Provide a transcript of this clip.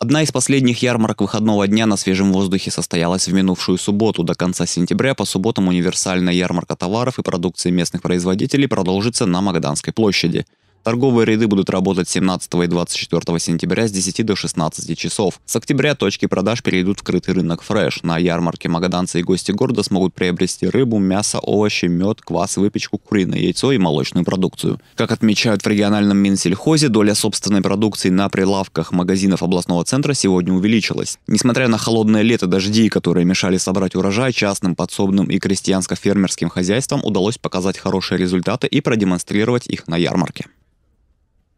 Одна из последних ярмарок выходного дня на свежем воздухе состоялась в минувшую субботу. До конца сентября по субботам универсальная ярмарка товаров и продукции местных производителей продолжится на Магданской площади. Торговые ряды будут работать 17 и 24 сентября с 10 до 16 часов. С октября точки продаж перейдут в крытый рынок «Фрэш». На ярмарке магаданцы и гости города смогут приобрести рыбу, мясо, овощи, мед, квас, выпечку, куриное яйцо и молочную продукцию. Как отмечают в региональном Минсельхозе, доля собственной продукции на прилавках магазинов областного центра сегодня увеличилась. Несмотря на холодное лето, дожди, которые мешали собрать урожай, частным, подсобным и крестьянско-фермерским хозяйствам удалось показать хорошие результаты и продемонстрировать их на ярмарке.